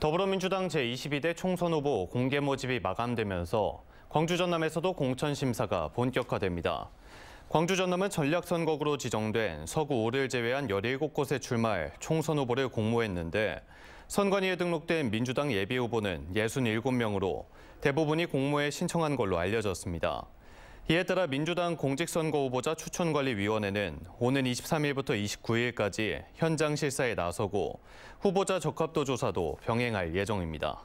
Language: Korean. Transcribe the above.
더불어민주당 제22대 총선 후보 공개 모집이 마감되면서 광주 전남에서도 공천 심사가 본격화됩니다. 광주 전남은 전략선거구로 지정된 서구 5를 제외한 17곳에 출마해 총선 후보를 공모했는데 선관위에 등록된 민주당 예비 후보는 67명으로 대부분이 공모에 신청한 걸로 알려졌습니다. 이에 따라 민주당 공직선거 후보자 추천관리위원회는 오는 23일부터 29일까지 현장 실사에 나서고 후보자 적합도 조사도 병행할 예정입니다.